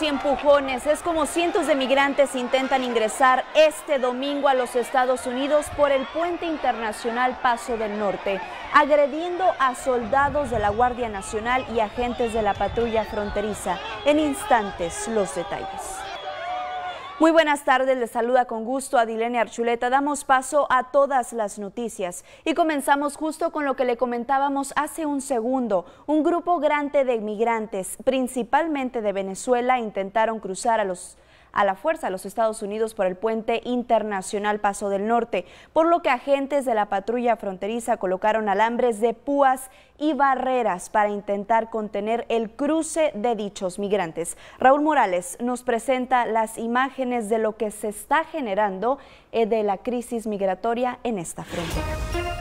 y empujones es como cientos de migrantes intentan ingresar este domingo a los Estados Unidos por el puente internacional Paso del Norte, agrediendo a soldados de la Guardia Nacional y agentes de la patrulla fronteriza. En instantes, los detalles. Muy buenas tardes, les saluda con gusto a Archuleta. Damos paso a todas las noticias y comenzamos justo con lo que le comentábamos hace un segundo. Un grupo grande de inmigrantes, principalmente de Venezuela, intentaron cruzar a los a la fuerza a los Estados Unidos por el puente internacional Paso del Norte, por lo que agentes de la patrulla fronteriza colocaron alambres de púas y barreras para intentar contener el cruce de dichos migrantes. Raúl Morales nos presenta las imágenes de lo que se está generando eh, de la crisis migratoria en esta frontera.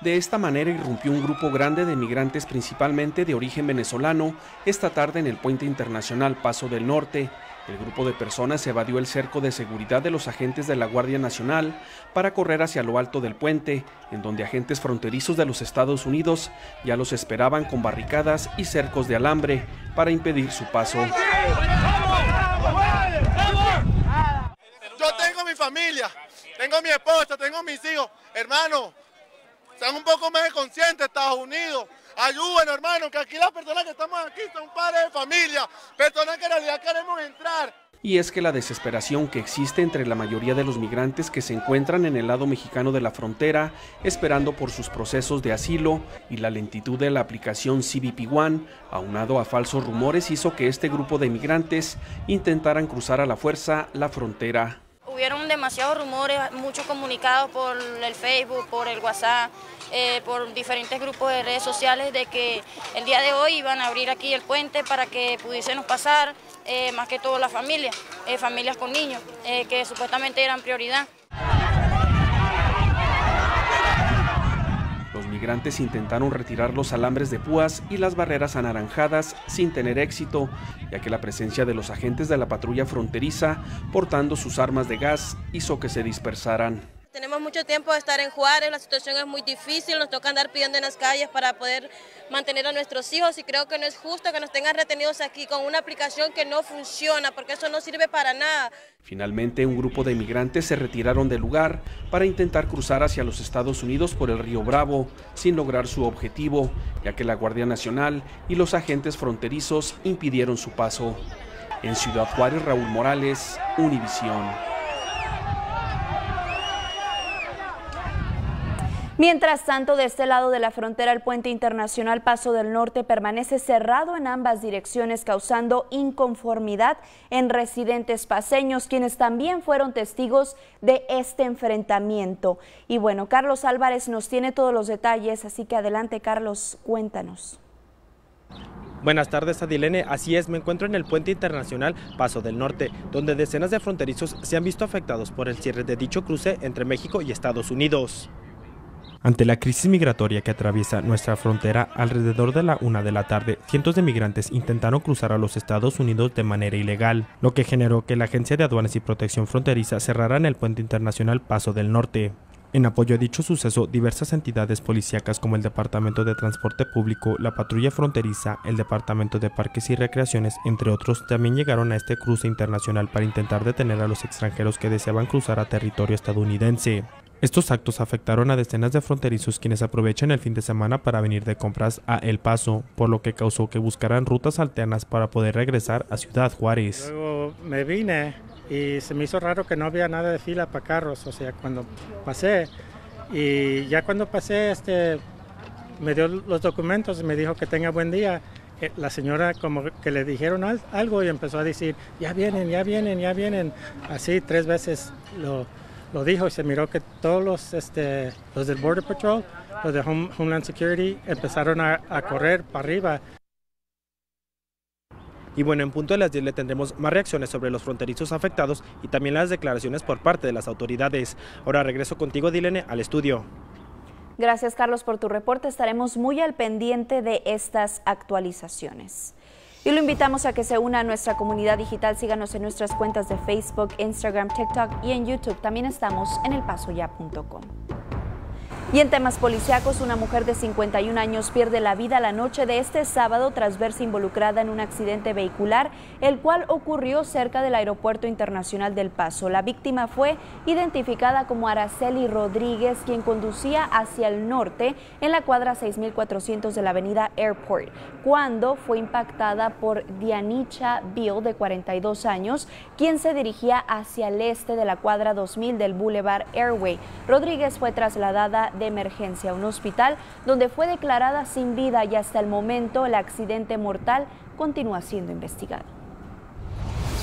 De esta manera irrumpió un grupo grande de migrantes principalmente de origen venezolano esta tarde en el puente internacional Paso del Norte. El grupo de personas evadió el cerco de seguridad de los agentes de la Guardia Nacional para correr hacia lo alto del puente, en donde agentes fronterizos de los Estados Unidos ya los esperaban con barricadas y cercos de alambre para impedir su paso. Yo tengo mi familia, tengo mi esposa, tengo mis hijos, hermano, están un poco más conscientes, Estados Unidos. Ayúdenos, hermano, que aquí las personas que estamos aquí son padres de familia, personas que en realidad queremos entrar. Y es que la desesperación que existe entre la mayoría de los migrantes que se encuentran en el lado mexicano de la frontera, esperando por sus procesos de asilo y la lentitud de la aplicación CBP One, aunado a falsos rumores, hizo que este grupo de migrantes intentaran cruzar a la fuerza la frontera hubieron demasiados rumores, muchos comunicados por el Facebook, por el WhatsApp, eh, por diferentes grupos de redes sociales de que el día de hoy iban a abrir aquí el puente para que pudiésemos pasar, eh, más que todo las familias, eh, familias con niños, que supuestamente eran prioridad. migrantes intentaron retirar los alambres de púas y las barreras anaranjadas sin tener éxito, ya que la presencia de los agentes de la patrulla fronteriza portando sus armas de gas hizo que se dispersaran. Tenemos mucho tiempo de estar en Juárez, la situación es muy difícil, nos toca andar pidiendo en las calles para poder mantener a nuestros hijos y creo que no es justo que nos tengan retenidos aquí con una aplicación que no funciona porque eso no sirve para nada. Finalmente, un grupo de migrantes se retiraron del lugar para intentar cruzar hacia los Estados Unidos por el río Bravo, sin lograr su objetivo, ya que la Guardia Nacional y los agentes fronterizos impidieron su paso. En Ciudad Juárez, Raúl Morales, Univisión. Mientras tanto, de este lado de la frontera, el puente internacional Paso del Norte permanece cerrado en ambas direcciones, causando inconformidad en residentes paseños, quienes también fueron testigos de este enfrentamiento. Y bueno, Carlos Álvarez nos tiene todos los detalles, así que adelante, Carlos, cuéntanos. Buenas tardes Adilene, así es, me encuentro en el puente internacional Paso del Norte, donde decenas de fronterizos se han visto afectados por el cierre de dicho cruce entre México y Estados Unidos. Ante la crisis migratoria que atraviesa nuestra frontera, alrededor de la una de la tarde, cientos de migrantes intentaron cruzar a los Estados Unidos de manera ilegal, lo que generó que la Agencia de Aduanas y Protección Fronteriza en el puente internacional Paso del Norte. En apoyo a dicho suceso, diversas entidades policíacas como el Departamento de Transporte Público, la Patrulla Fronteriza, el Departamento de Parques y Recreaciones, entre otros, también llegaron a este cruce internacional para intentar detener a los extranjeros que deseaban cruzar a territorio estadounidense. Estos actos afectaron a decenas de fronterizos quienes aprovechan el fin de semana para venir de compras a El Paso, por lo que causó que buscaran rutas alternas para poder regresar a Ciudad Juárez. Luego me vine y se me hizo raro que no había nada de fila para carros, o sea, cuando pasé y ya cuando pasé este me dio los documentos y me dijo que tenga buen día. La señora como que le dijeron algo y empezó a decir, ya vienen, ya vienen, ya vienen. Así tres veces lo, lo dijo y se miró que todos los, este, los del Border Patrol, los de Homeland Security, empezaron a, a correr para arriba. Y bueno, en punto de las 10 le tendremos más reacciones sobre los fronterizos afectados y también las declaraciones por parte de las autoridades. Ahora regreso contigo, Dilene, al estudio. Gracias, Carlos, por tu reporte. Estaremos muy al pendiente de estas actualizaciones. Y lo invitamos a que se una a nuestra comunidad digital. Síganos en nuestras cuentas de Facebook, Instagram, TikTok y en YouTube. También estamos en elpasoya.com. Y en temas policiacos una mujer de 51 años pierde la vida la noche de este sábado tras verse involucrada en un accidente vehicular, el cual ocurrió cerca del Aeropuerto Internacional del Paso. La víctima fue identificada como Araceli Rodríguez, quien conducía hacia el norte en la cuadra 6400 de la avenida Airport, cuando fue impactada por Dianicha Bill, de 42 años, quien se dirigía hacia el este de la cuadra 2000 del Boulevard Airway. Rodríguez fue trasladada de emergencia a un hospital donde fue declarada sin vida y hasta el momento el accidente mortal continúa siendo investigado.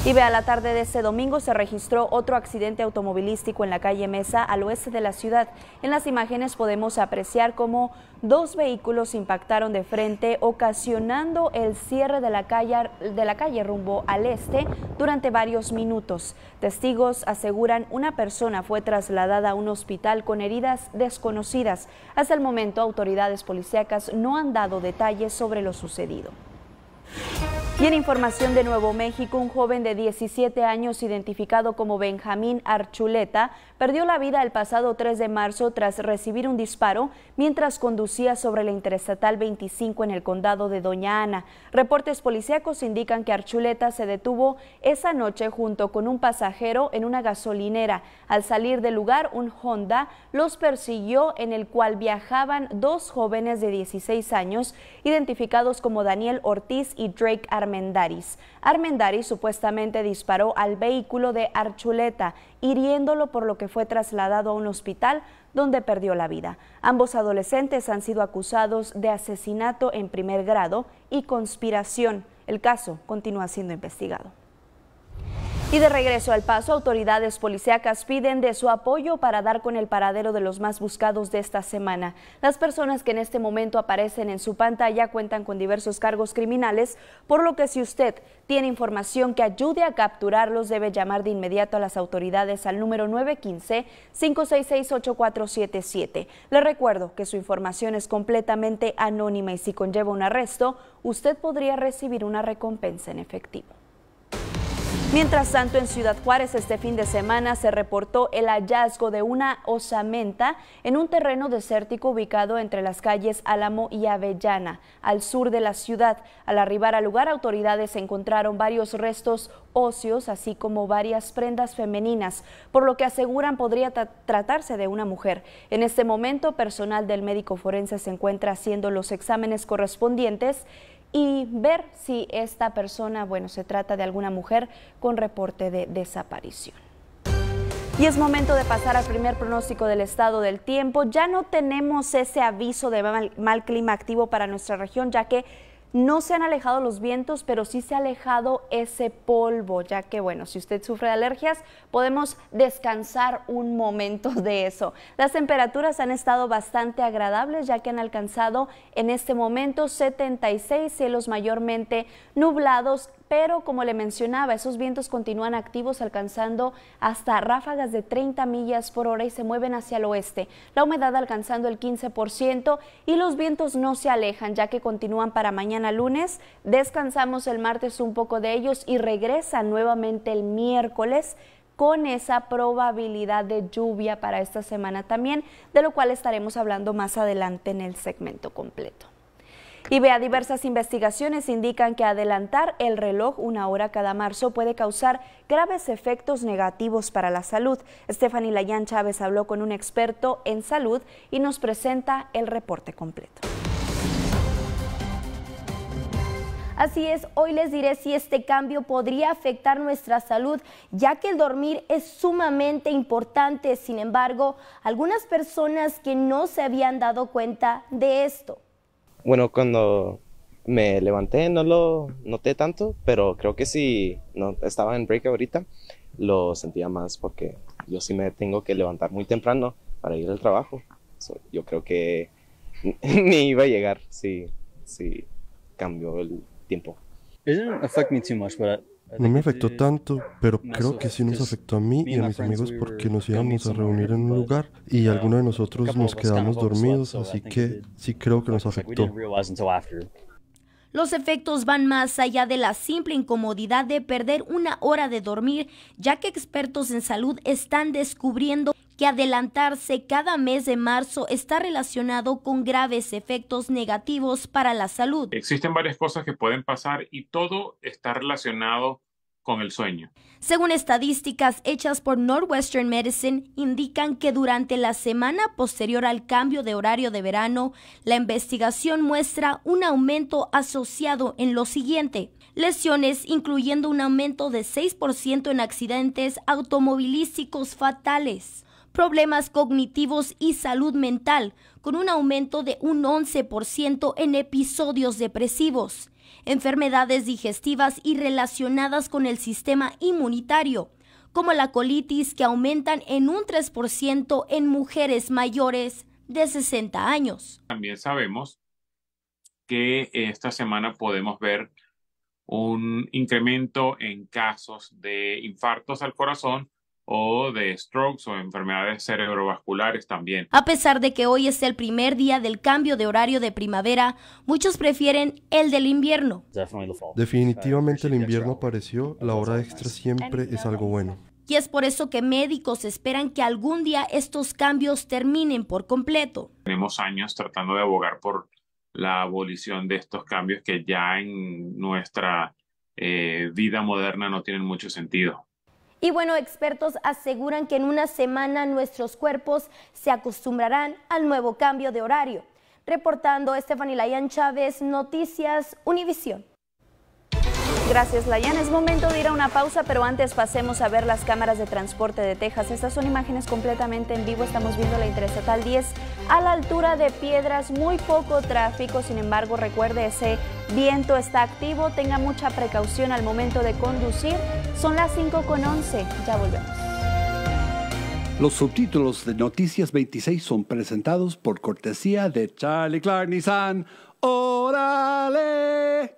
Y vea, la tarde de este domingo se registró otro accidente automovilístico en la calle Mesa al oeste de la ciudad. En las imágenes podemos apreciar cómo dos vehículos impactaron de frente, ocasionando el cierre de la calle, de la calle rumbo al este durante varios minutos. Testigos aseguran una persona fue trasladada a un hospital con heridas desconocidas. Hasta el momento, autoridades policíacas no han dado detalles sobre lo sucedido. Y información de Nuevo México, un joven de 17 años identificado como Benjamín Archuleta perdió la vida el pasado 3 de marzo tras recibir un disparo mientras conducía sobre la Interestatal 25 en el condado de Doña Ana. Reportes policíacos indican que Archuleta se detuvo esa noche junto con un pasajero en una gasolinera. Al salir del lugar, un Honda los persiguió en el cual viajaban dos jóvenes de 16 años identificados como Daniel Ortiz y Drake Armando. Armendaris. Armendaris supuestamente disparó al vehículo de Archuleta, hiriéndolo por lo que fue trasladado a un hospital donde perdió la vida. Ambos adolescentes han sido acusados de asesinato en primer grado y conspiración. El caso continúa siendo investigado. Y de regreso al paso, autoridades policíacas piden de su apoyo para dar con el paradero de los más buscados de esta semana. Las personas que en este momento aparecen en su pantalla cuentan con diversos cargos criminales, por lo que si usted tiene información que ayude a capturarlos, debe llamar de inmediato a las autoridades al número 915-566-8477. Le recuerdo que su información es completamente anónima y si conlleva un arresto, usted podría recibir una recompensa en efectivo. Mientras tanto, en Ciudad Juárez este fin de semana se reportó el hallazgo de una osamenta en un terreno desértico ubicado entre las calles Álamo y Avellana, al sur de la ciudad. Al arribar al lugar, autoridades encontraron varios restos óseos, así como varias prendas femeninas, por lo que aseguran podría tratarse de una mujer. En este momento, personal del médico forense se encuentra haciendo los exámenes correspondientes y ver si esta persona, bueno, se trata de alguna mujer con reporte de desaparición. Y es momento de pasar al primer pronóstico del estado del tiempo. Ya no tenemos ese aviso de mal, clima activo para nuestra región, ya que no se han alejado los vientos, pero sí se ha alejado ese polvo, ya que bueno, si usted sufre de alergias, podemos descansar un momento de eso. Las temperaturas han estado bastante agradables, ya que han alcanzado en este momento 76 cielos mayormente nublados pero como le mencionaba, esos vientos continúan activos alcanzando hasta ráfagas de 30 millas por hora y se mueven hacia el oeste, la humedad alcanzando el 15% y los vientos no se alejan ya que continúan para mañana lunes, descansamos el martes un poco de ellos y regresan nuevamente el miércoles con esa probabilidad de lluvia para esta semana también, de lo cual estaremos hablando más adelante en el segmento completo. Y vea, diversas investigaciones indican que adelantar el reloj una hora cada marzo puede causar graves efectos negativos para la salud. Stephanie Layán Chávez habló con un experto en salud y nos presenta el reporte completo. Así es, hoy les diré si este cambio podría afectar nuestra salud, ya que el dormir es sumamente importante. Sin embargo, algunas personas que no se habían dado cuenta de esto. Bueno, cuando me levanté no lo noté tanto, pero creo que si no estaba en break ahorita, lo sentía más porque yo sí me tengo que levantar muy temprano para ir al trabajo. yo creo que ni iba a llegar si, si cambió el tiempo. It me too much, but no me afectó tanto, pero creo que sí nos afectó a mí y a mis amigos porque nos íbamos a reunir en un lugar y alguno de nosotros nos quedamos dormidos, así que sí creo que nos afectó. Los efectos van más allá de la simple incomodidad de perder una hora de dormir, ya que expertos en salud están descubriendo que adelantarse cada mes de marzo está relacionado con graves efectos negativos para la salud. Existen varias cosas que pueden pasar y todo está relacionado con el sueño. Según estadísticas hechas por Northwestern Medicine, indican que durante la semana posterior al cambio de horario de verano, la investigación muestra un aumento asociado en lo siguiente. Lesiones incluyendo un aumento de 6% en accidentes automovilísticos fatales, problemas cognitivos y salud mental, con un aumento de un 11% en episodios depresivos enfermedades digestivas y relacionadas con el sistema inmunitario, como la colitis que aumentan en un 3% en mujeres mayores de 60 años. También sabemos que eh, esta semana podemos ver un incremento en casos de infartos al corazón o de strokes o enfermedades cerebrovasculares también. A pesar de que hoy es el primer día del cambio de horario de primavera, muchos prefieren el del invierno. Definitivamente el invierno apareció, la hora extra siempre es algo bueno. Y es por eso que médicos esperan que algún día estos cambios terminen por completo. Tenemos años tratando de abogar por la abolición de estos cambios que ya en nuestra eh, vida moderna no tienen mucho sentido. Y bueno, expertos aseguran que en una semana nuestros cuerpos se acostumbrarán al nuevo cambio de horario. Reportando Estefanilaian Chávez, Noticias Univisión. Gracias, Layana. Es momento de ir a una pausa, pero antes pasemos a ver las cámaras de transporte de Texas. Estas son imágenes completamente en vivo. Estamos viendo la Interestatal 10 a la altura de Piedras. Muy poco tráfico, sin embargo, recuerde ese viento está activo. Tenga mucha precaución al momento de conducir. Son las 5 con 11. Ya volvemos. Los subtítulos de Noticias 26 son presentados por cortesía de Charlie Clark Nissan. ¡Órale!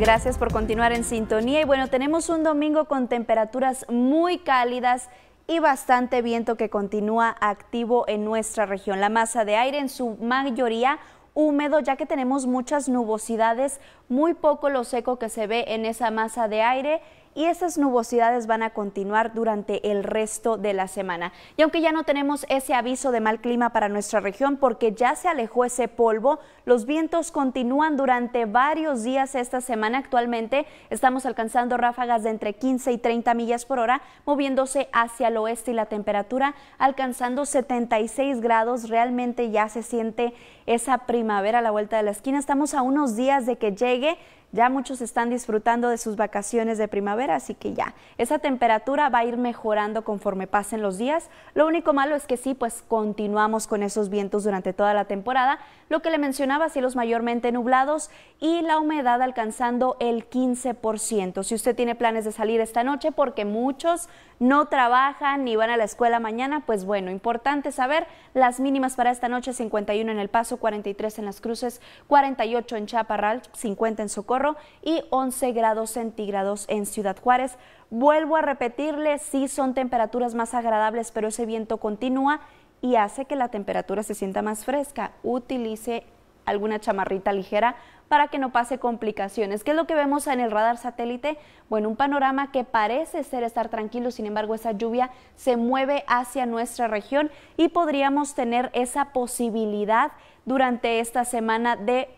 Gracias por continuar en sintonía y bueno, tenemos un domingo con temperaturas muy cálidas y bastante viento que continúa activo en nuestra región. La masa de aire en su mayoría húmedo ya que tenemos muchas nubosidades, muy poco lo seco que se ve en esa masa de aire y esas nubosidades van a continuar durante el resto de la semana. Y aunque ya no tenemos ese aviso de mal clima para nuestra región porque ya se alejó ese polvo, los vientos continúan durante varios días esta semana. Actualmente estamos alcanzando ráfagas de entre 15 y 30 millas por hora, moviéndose hacia el oeste y la temperatura alcanzando 76 grados. Realmente ya se siente esa primavera a la vuelta de la esquina. Estamos a unos días de que llegue ya muchos están disfrutando de sus vacaciones de primavera, así que ya, esa temperatura va a ir mejorando conforme pasen los días. Lo único malo es que sí, pues continuamos con esos vientos durante toda la temporada, lo que le mencionaba, cielos mayormente nublados y la humedad alcanzando el 15%. Si usted tiene planes de salir esta noche, porque muchos no trabajan ni van a la escuela mañana, pues bueno, importante saber las mínimas para esta noche, 51 en El Paso, 43 en Las Cruces, 48 en Chaparral, 50 en Socorro, y 11 grados centígrados en Ciudad Juárez. Vuelvo a repetirle, sí son temperaturas más agradables, pero ese viento continúa y hace que la temperatura se sienta más fresca. Utilice alguna chamarrita ligera para que no pase complicaciones. ¿Qué es lo que vemos en el radar satélite? Bueno, un panorama que parece ser estar tranquilo, sin embargo esa lluvia se mueve hacia nuestra región y podríamos tener esa posibilidad durante esta semana de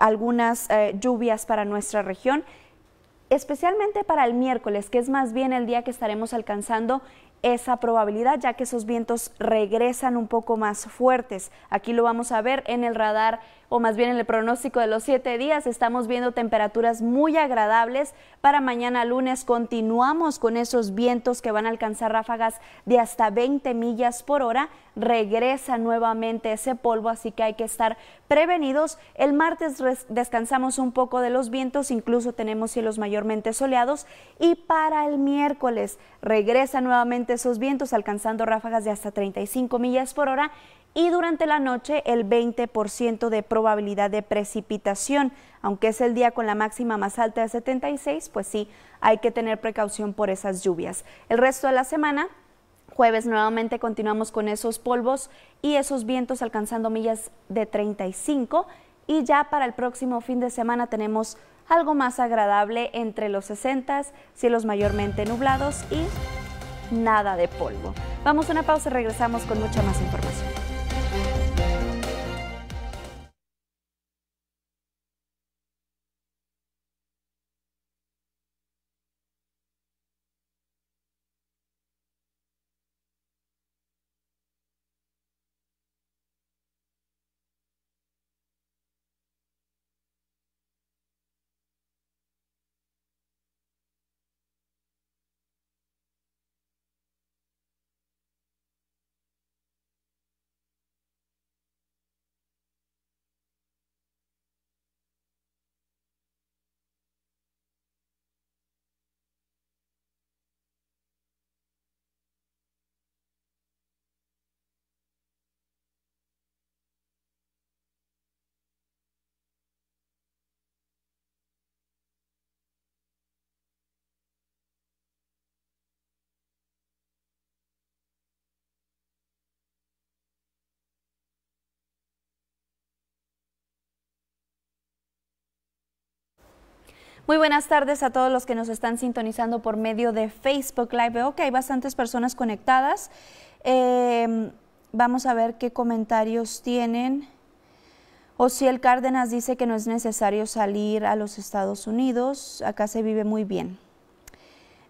algunas eh, lluvias para nuestra región, especialmente para el miércoles, que es más bien el día que estaremos alcanzando esa probabilidad, ya que esos vientos regresan un poco más fuertes. Aquí lo vamos a ver en el radar o más bien en el pronóstico de los siete días, estamos viendo temperaturas muy agradables. Para mañana lunes continuamos con esos vientos que van a alcanzar ráfagas de hasta 20 millas por hora. Regresa nuevamente ese polvo, así que hay que estar prevenidos. El martes descansamos un poco de los vientos, incluso tenemos cielos mayormente soleados. Y para el miércoles regresa nuevamente esos vientos, alcanzando ráfagas de hasta 35 millas por hora y durante la noche el 20% de probabilidad de precipitación. Aunque es el día con la máxima más alta de 76, pues sí, hay que tener precaución por esas lluvias. El resto de la semana, jueves nuevamente continuamos con esos polvos y esos vientos alcanzando millas de 35 y ya para el próximo fin de semana tenemos algo más agradable entre los 60, cielos mayormente nublados y nada de polvo. Vamos a una pausa y regresamos con mucha más información. Muy buenas tardes a todos los que nos están sintonizando por medio de Facebook Live. Veo que hay bastantes personas conectadas. Em, vamos a ver qué comentarios tienen. O si el Cárdenas dice que no es necesario salir a los Estados Unidos, acá se vive muy bien.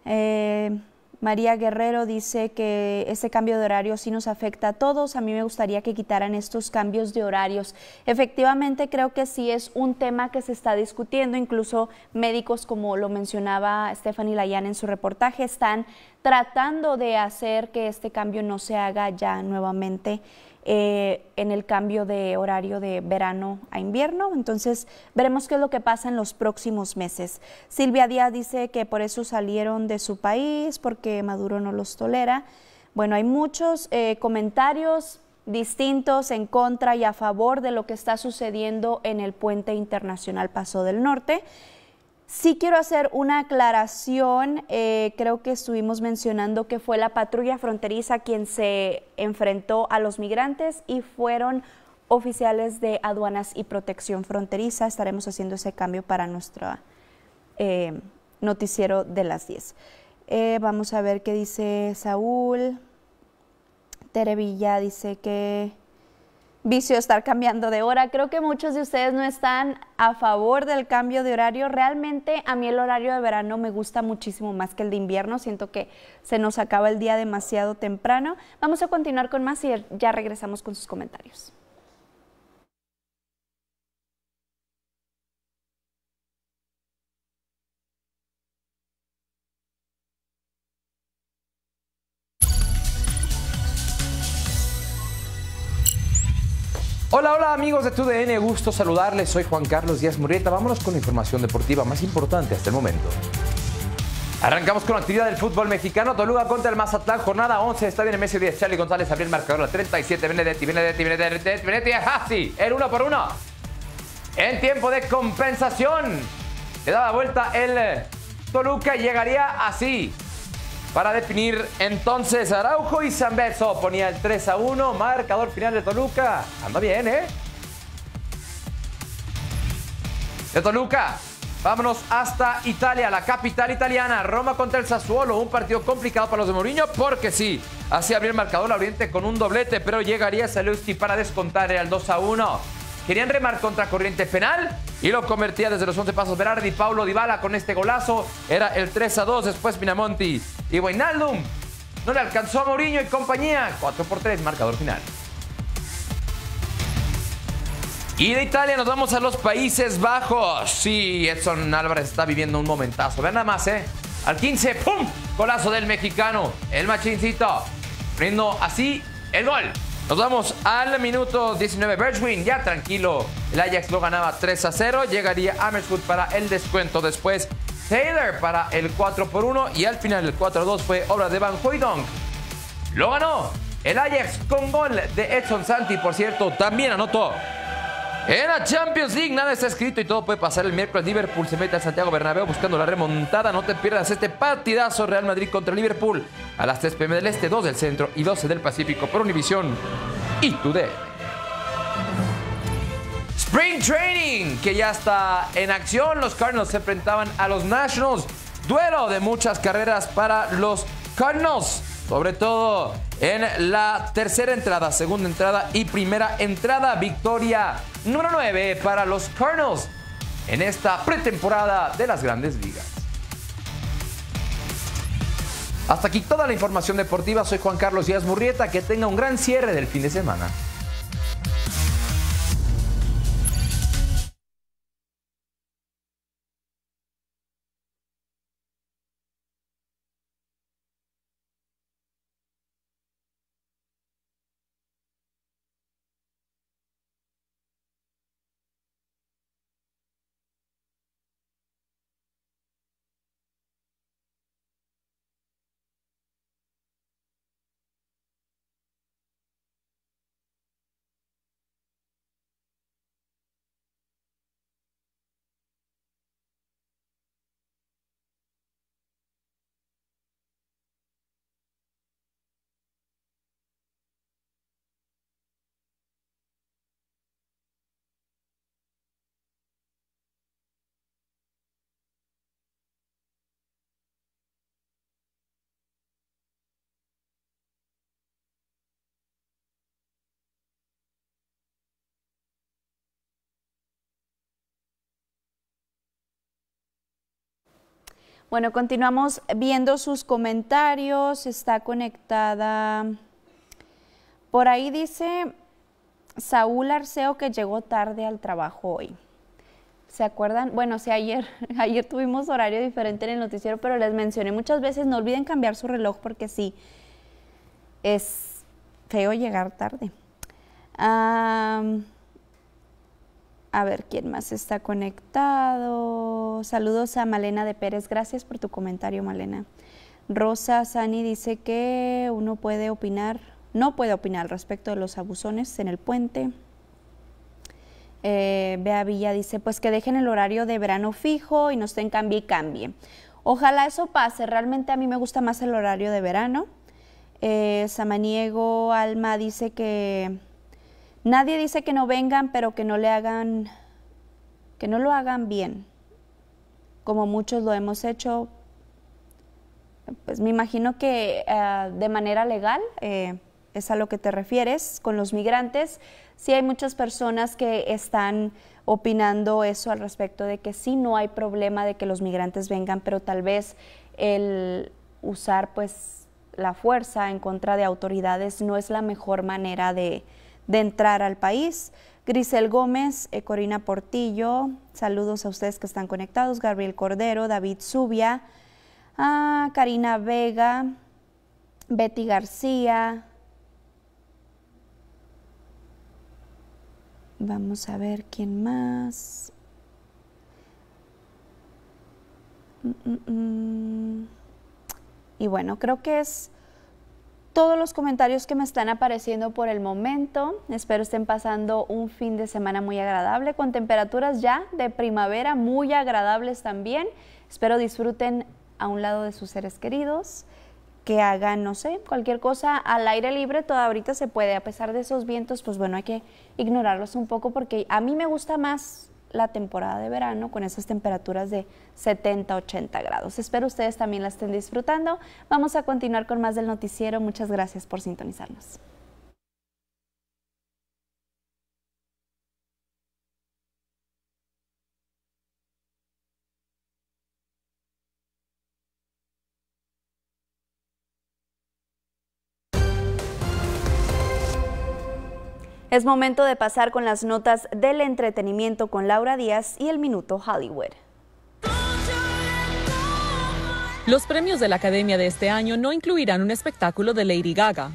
Eh, María Guerrero dice que este cambio de horario sí nos afecta a todos. A mí me gustaría que quitaran estos cambios de horarios. Efectivamente, creo que sí es un tema que se está discutiendo. Incluso médicos, como lo mencionaba Stephanie Layan en su reportaje, están tratando de hacer que este cambio no se haga ya nuevamente. Eh, en el cambio de horario de verano a invierno. Entonces veremos qué es lo que pasa en los próximos meses. Silvia Díaz dice que por eso salieron de su país, porque Maduro no los tolera. Bueno, hay muchos eh, comentarios distintos en contra y a favor de lo que está sucediendo en el puente internacional Paso del Norte. Sí quiero hacer una aclaración, eh, creo que estuvimos mencionando que fue la patrulla fronteriza quien se enfrentó a los migrantes y fueron oficiales de aduanas y protección fronteriza. Estaremos haciendo ese cambio para nuestro eh, noticiero de las 10. Eh, vamos a ver qué dice Saúl. Terevilla dice que vicio estar cambiando de hora. Creo que muchos de ustedes no están a favor del cambio de horario. Realmente a mí el horario de verano me gusta muchísimo más que el de invierno. Siento que se nos acaba el día demasiado temprano. Vamos a continuar con más y ya regresamos con sus comentarios. Hola, hola amigos de TUDN, gusto saludarles. Soy Juan Carlos Díaz Murrieta. Vámonos con la información deportiva más importante hasta el momento. Arrancamos con la actividad del fútbol mexicano. Toluca contra el Mazatlán, jornada 11. Está bien Messi 10. Charlie González abrió el marcador a 37. Benedetti, Benedetti, Benedetti, Benedetti. ¡Ah, sí! El uno por uno. En tiempo de compensación. Le da la vuelta el Toluca llegaría así para definir entonces Araujo y Zambeso ponía el 3 a 1, marcador final de Toluca. Anda bien, ¿eh? De Toluca, vámonos hasta Italia, la capital italiana. Roma contra el Sassuolo, un partido complicado para los de Mourinho porque sí, así abrió el marcador la Oriente con un doblete, pero llegaría Salusti para descontar el 2 a 1. Querían remar contra corriente penal y lo convertía desde los 11 pasos Berardi. Paulo Dybala con este golazo era el 3 a 2. Después Pinamonti y Wijnaldum. No le alcanzó a Mourinho y compañía. 4 por 3, marcador final. Y de Italia nos vamos a los Países Bajos. Sí, Edson Álvarez está viviendo un momentazo. Vean nada más, ¿eh? Al 15, ¡pum! Golazo del mexicano. El machincito. prendo así el gol. Nos vamos al minuto 19. Bergwin ya tranquilo. El Ajax lo ganaba 3 a 0. Llegaría Amersfoot para el descuento. Después Taylor para el 4 por 1. Y al final el 4 a 2 fue obra de Van Hoydong. Lo ganó el Ajax con gol de Edson Santi. Por cierto, también anotó en la Champions League nada está escrito y todo puede pasar. El miércoles Liverpool se mete al Santiago Bernabéu buscando la remontada. No te pierdas este partidazo Real Madrid contra Liverpool a las 3 pm del Este, 2 del Centro y 12 del Pacífico por Univisión y Today. Spring Training que ya está en acción. Los Cardinals se enfrentaban a los Nationals. Duelo de muchas carreras para los Cardinals sobre todo en la tercera entrada, segunda entrada y primera entrada. Victoria número 9 para los Cardinals en esta pretemporada de las grandes ligas. Hasta aquí toda la información deportiva. Soy Juan Carlos Díaz Murrieta. Que tenga un gran cierre del fin de semana. Bueno, continuamos viendo sus comentarios. Está conectada. Por ahí dice Saúl Arceo que llegó tarde al trabajo hoy. ¿Se acuerdan? Bueno, sí, ayer, ayer tuvimos horario diferente en el noticiero, pero les mencioné muchas veces, no olviden cambiar su reloj porque sí, es feo llegar tarde. A ver quién más está conectado. Saludos a Malena de Pérez. Gracias por tu comentario, Malena. Rosa Sani dice que uno puede opinar, no puede opinar respecto de los abusones en el puente. Eh, Bea Villa dice, pues que dejen el horario de verano fijo y no estén cambie y cambie. Ojalá eso pase, realmente a mí me gusta más el horario de verano. Eh, Samaniego Alma dice que Nadie dice que no vengan, pero que no le hagan, que no lo hagan bien, como muchos lo hemos hecho. Pues me imagino que eh, de manera legal eh, es a lo que te refieres con los migrantes. Sí hay muchas personas que están opinando eso al respecto de que sí no hay problema de que los migrantes vengan, pero tal vez el usar pues la fuerza en contra de autoridades no es la mejor manera de, de entrar al país. Grisel Gómez, eh, Corina Portillo, saludos a ustedes que están conectados, Gabriel Cordero, David Zubia, ah, Karina Vega, Betty García. Vamos a ver quién más. Mm, mm, mm. Y bueno, creo que es todos los comentarios que me están apareciendo por el momento. Espero estén pasando un fin de semana muy agradable, con temperaturas ya de primavera muy agradables también. Espero disfruten a un lado de sus seres queridos, que hagan, no sé, cualquier cosa al aire libre, Todavía ahorita se puede, a pesar de esos vientos, pues bueno, hay que ignorarlos un poco porque a mí me gusta más la temporada de verano con esas temperaturas de 70, 80 grados. Espero ustedes también la estén disfrutando. Vamos a continuar con más del noticiero. Muchas gracias por sintonizarnos. Es momento de pasar con las notas del entretenimiento con Laura Díaz y el Minuto Hollywood. Los premios de la Academia de este año no incluirán un espectáculo de Lady Gaga.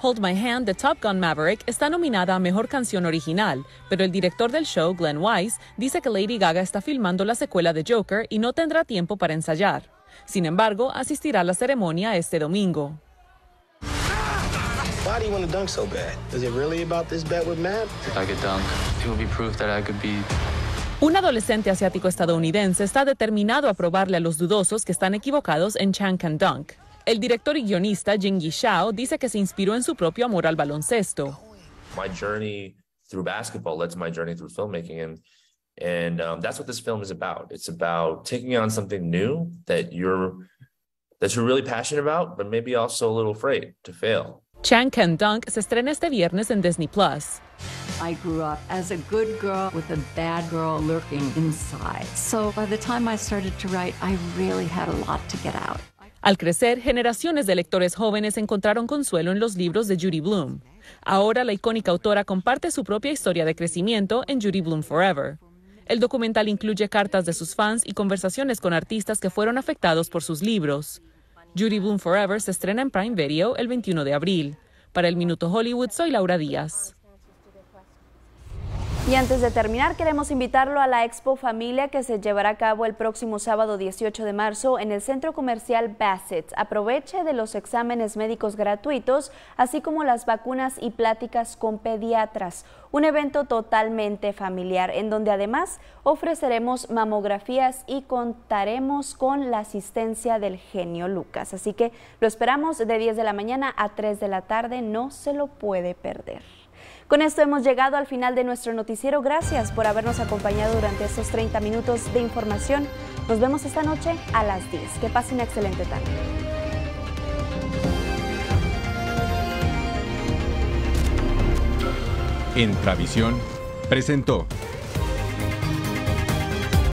Hold My Hand de Top Gun Maverick está nominada a Mejor Canción Original, pero el director del show, Glenn Weiss, dice que Lady Gaga está filmando la secuela de Joker y no tendrá tiempo para ensayar. Sin embargo, asistirá a la ceremonia este domingo. Why do you want to dunk so bad? Is it really about this bet with Matt? If I could dunk, it would be proof that I could be Un adolescente asiático estadounidense está determinado a probarle a los dudosos que están equivocados en Chan Can Dunk. El director y guionista Jingyi Shao dice que se inspiró en su propio amor al baloncesto. My journey through basketball led to my journey through filmmaking and and um, that's what this film is about. It's about taking on something new that you're that you're really passionate about, but maybe also a little afraid to fail. Chang Can Dunk se estrena este viernes en Disney Plus. Al crecer, generaciones de lectores jóvenes encontraron consuelo en los libros de Judy Bloom. Ahora la icónica autora comparte su propia historia de crecimiento en Judy Bloom Forever. El documental incluye cartas de sus fans y conversaciones con artistas que fueron afectados por sus libros. Judy Boom Forever se estrena en Prime Video el 21 de abril. Para el Minuto Hollywood, soy Laura Díaz. Y antes de terminar, queremos invitarlo a la Expo Familia que se llevará a cabo el próximo sábado 18 de marzo en el Centro Comercial Bassett. Aproveche de los exámenes médicos gratuitos, así como las vacunas y pláticas con pediatras. Un evento totalmente familiar, en donde además ofreceremos mamografías y contaremos con la asistencia del genio Lucas. Así que lo esperamos de 10 de la mañana a 3 de la tarde, no se lo puede perder. Con esto hemos llegado al final de nuestro noticiero. Gracias por habernos acompañado durante estos 30 minutos de información. Nos vemos esta noche a las 10. Que pasen una excelente tarde. Travisión presentó